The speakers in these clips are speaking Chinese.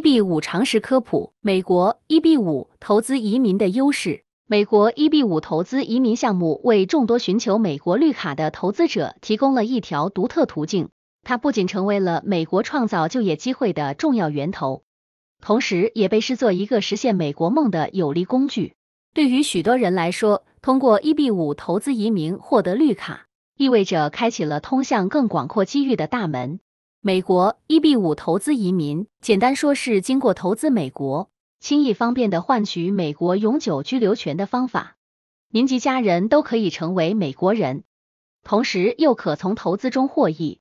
B 五常识科普：美国 e B 五投资移民的优势。美国 e B 五投资移民项目为众多寻求美国绿卡的投资者提供了一条独特途径。它不仅成为了美国创造就业机会的重要源头，同时也被视作一个实现美国梦的有力工具。对于许多人来说，通过 e B 五投资移民获得绿卡，意味着开启了通向更广阔机遇的大门。美国 E B 五投资移民，简单说是经过投资美国，轻易方便的换取美国永久居留权的方法。您及家人都可以成为美国人，同时又可从投资中获益。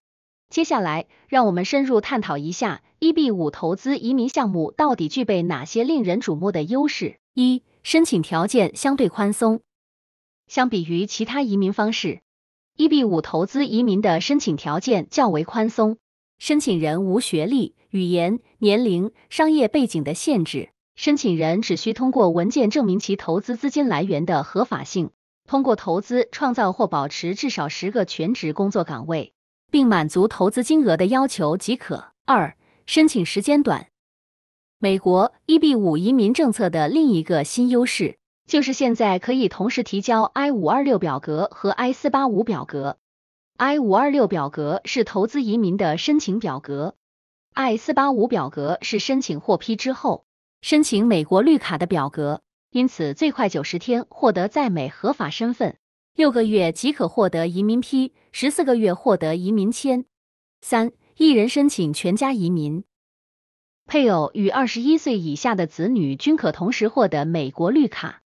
接下来，让我们深入探讨一下 E B 五投资移民项目到底具备哪些令人瞩目的优势。一、申请条件相对宽松，相比于其他移民方式，E B 五投资移民的申请条件较为宽松。申请人无学历、语言、年龄、商业背景的限制，申请人只需通过文件证明其投资资金来源的合法性，通过投资创造或保持至少十个全职工作岗位，并满足投资金额的要求即可。二、申请时间短。美国 EB-5 移民政策的另一个新优势就是现在可以同时提交 I-526 表格和 I-485 表格。I 五二六表格是投资移民的申请表格，I 四八五表格是申请获批之后申请美国绿卡的表格，因此最快九十天获得在美合法身份，六个月即可获得移民批，十四个月获得移民签。三，一人申请全家移民，配偶与二十一岁以下的子女均可同时获得美国绿卡，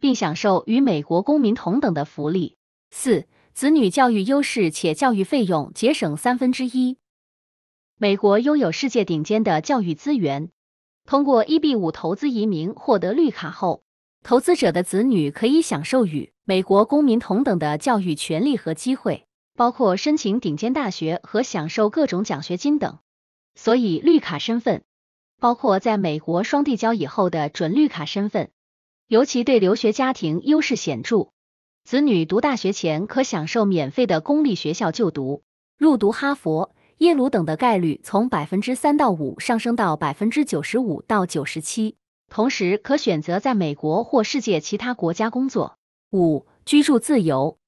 并享受与美国公民同等的福利。四。子女教育优势且教育费用节省三分之一。美国拥有世界顶尖的教育资源，通过 EB 五投资移民获得绿卡后，投资者的子女可以享受与美国公民同等的教育权利和机会，包括申请顶尖大学和享受各种奖学金等。所以，绿卡身份，包括在美国双递交以后的准绿卡身份，尤其对留学家庭优势显著。子女读大学前可享受免费的公立学校就读，入读哈佛、耶鲁等的概率从百分之三到五上升到百分之九十五到九十七，同时可选择在美国或世界其他国家工作。五、居住自由。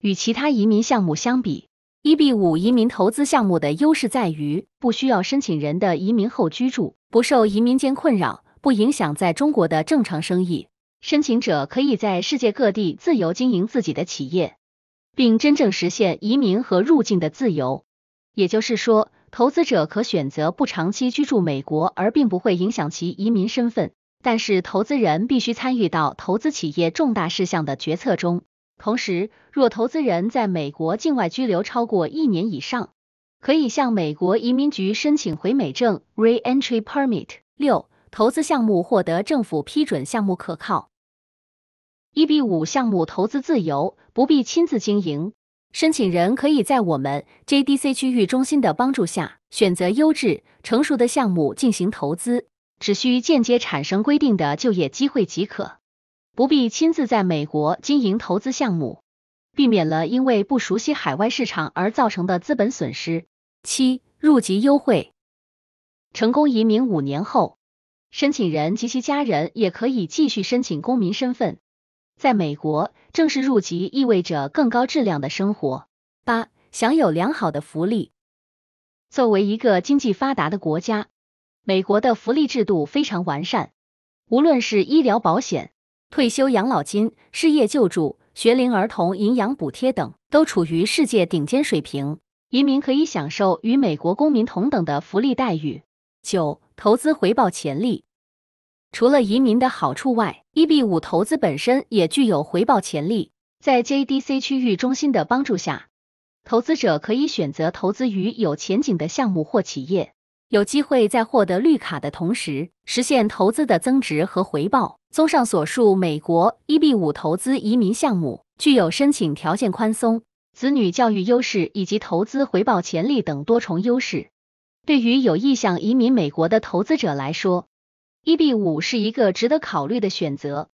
与其他移民项目相比，E B 五移民投资项目的优势在于不需要申请人的移民后居住，不受移民监困扰，不影响在中国的正常生意。申请者可以在世界各地自由经营自己的企业，并真正实现移民和入境的自由。也就是说，投资者可选择不长期居住美国，而并不会影响其移民身份。但是，投资人必须参与到投资企业重大事项的决策中。同时，若投资人在美国境外居留超过一年以上，可以向美国移民局申请回美证 （Reentry Permit）。六、投资项目获得政府批准，项目可靠。一 B 五项目投资自由，不必亲自经营。申请人可以在我们 JDC 区域中心的帮助下，选择优质成熟的项目进行投资，只需间接产生规定的就业机会即可，不必亲自在美国经营投资项目，避免了因为不熟悉海外市场而造成的资本损失。七入籍优惠，成功移民五年后，申请人及其家人也可以继续申请公民身份。在美国，正式入籍意味着更高质量的生活。八、享有良好的福利。作为一个经济发达的国家，美国的福利制度非常完善，无论是医疗保险、退休养老金、失业救助、学龄儿童营养补贴等，都处于世界顶尖水平。移民可以享受与美国公民同等的福利待遇。九、投资回报潜力。除了移民的好处外，E B 五投资本身也具有回报潜力。在 J D C 区域中心的帮助下，投资者可以选择投资于有前景的项目或企业，有机会在获得绿卡的同时实现投资的增值和回报。综上所述，美国 E B 五投资移民项目具有申请条件宽松、子女教育优势以及投资回报潜力等多重优势。对于有意向移民美国的投资者来说，E B 五是一个值得考虑的选择。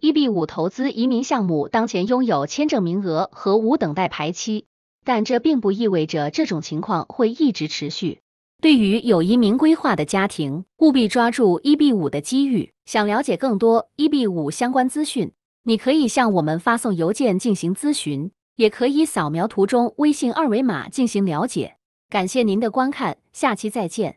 E B 五投资移民项目当前拥有签证名额和无等待排期，但这并不意味着这种情况会一直持续。对于有移民规划的家庭，务必抓住 E B 五的机遇。想了解更多 E B 五相关资讯，你可以向我们发送邮件进行咨询，也可以扫描图中微信二维码进行了解。感谢您的观看，下期再见。